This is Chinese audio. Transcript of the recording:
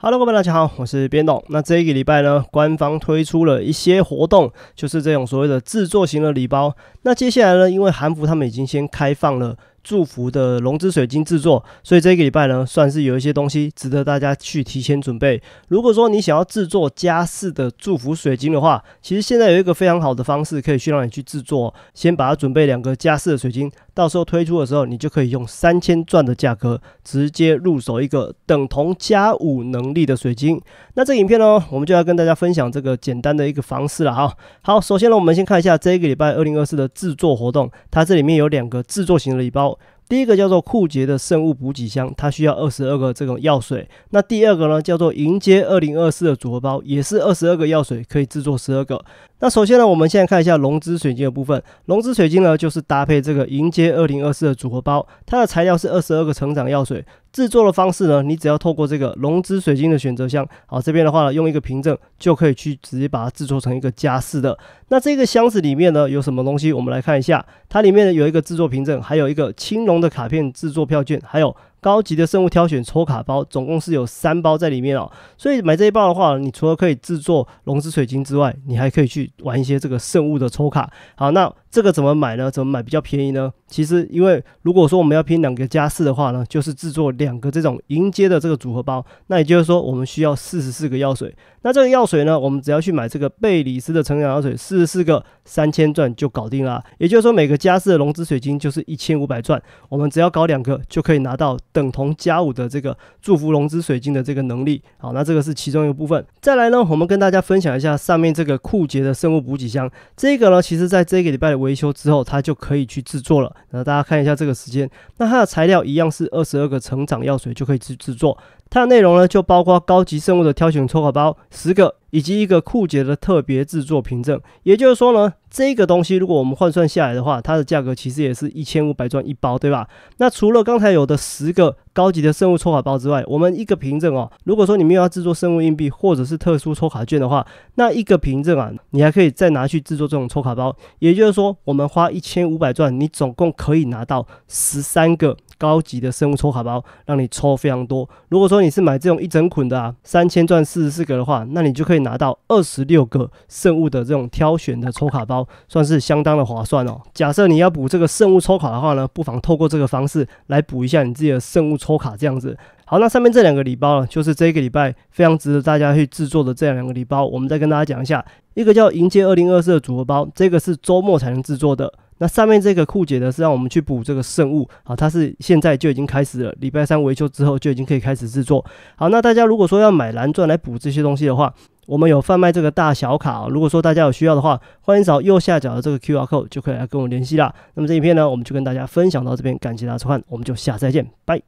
Hello，各位大家好，我是边董。那这一个礼拜呢，官方推出了一些活动，就是这种所谓的制作型的礼包。那接下来呢，因为韩服他们已经先开放了祝福的龙之水晶制作，所以这个礼拜呢，算是有一些东西值得大家去提前准备。如果说你想要制作加饰的祝福水晶的话，其实现在有一个非常好的方式可以去让你去制作，先把它准备两个加饰的水晶。到时候推出的时候，你就可以用三千钻的价格直接入手一个等同加五能力的水晶。那这个影片呢，我们就要跟大家分享这个简单的一个方式了哈。好，首先呢，我们先看一下这个礼拜二零二四的制作活动，它这里面有两个制作型的礼包。第一个叫做酷杰的圣物补给箱，它需要二十二个这种药水。那第二个呢，叫做迎接二零二四的组合包，也是二十二个药水，可以制作十二个。那首先呢，我们现在看一下龙之水晶的部分。龙之水晶呢，就是搭配这个迎接二零二四的组合包，它的材料是二十二个成长药水。制作的方式呢？你只要透过这个龙之水晶的选择箱，好，这边的话呢，用一个凭证就可以去直接把它制作成一个加饰的。那这个箱子里面呢有什么东西？我们来看一下，它里面呢有一个制作凭证，还有一个青龙的卡片制作票券，还有高级的圣物挑选抽卡包，总共是有三包在里面哦。所以买这一包的话，你除了可以制作龙之水晶之外，你还可以去玩一些这个圣物的抽卡。好，那。这个怎么买呢？怎么买比较便宜呢？其实，因为如果说我们要拼两个加四的话呢，就是制作两个这种迎接的这个组合包，那也就是说我们需要四十四个药水。那这个药水呢，我们只要去买这个贝里斯的成长药水，四十四个三千转就搞定了。也就是说，每个加四的龙之水晶就是一千五百转，我们只要搞两个就可以拿到等同加五的这个祝福龙之水晶的这个能力。好，那这个是其中一个部分。再来呢，我们跟大家分享一下上面这个酷杰的生物补给箱。这个呢，其实在这个礼拜。维修之后，它就可以去制作了。然后大家看一下这个时间，那它的材料一样是二十二个成长药水就可以制制作。它的内容呢，就包括高级生物的挑选抽卡包十个。以及一个酷杰的特别制作凭证，也就是说呢，这个东西如果我们换算下来的话，它的价格其实也是一千五百转一包，对吧？那除了刚才有的十个高级的生物抽卡包之外，我们一个凭证哦，如果说你们要制作生物硬币或者是特殊抽卡券的话，那一个凭证啊，你还可以再拿去制作这种抽卡包。也就是说，我们花一千五百转，你总共可以拿到十三个。高级的圣物抽卡包，让你抽非常多。如果说你是买这种一整捆的啊，三千转四十四个的话，那你就可以拿到二十六个圣物的这种挑选的抽卡包，算是相当的划算哦。假设你要补这个圣物抽卡的话呢，不妨透过这个方式来补一下你自己的圣物抽卡，这样子。好，那上面这两个礼包，呢，就是这个礼拜非常值得大家去制作的这两个礼包，我们再跟大家讲一下，一个叫迎接二零二四的组合包，这个是周末才能制作的。那上面这个酷姐呢是让我们去补这个圣物啊，它是现在就已经开始了，礼拜三维修之后就已经可以开始制作。好，那大家如果说要买蓝钻来补这些东西的话，我们有贩卖这个大小卡，如果说大家有需要的话，欢迎找右下角的这个 QR code 就可以来跟我联系啦。那么这一篇呢，我们就跟大家分享到这边，感谢大家收看，我们就下次再见，拜。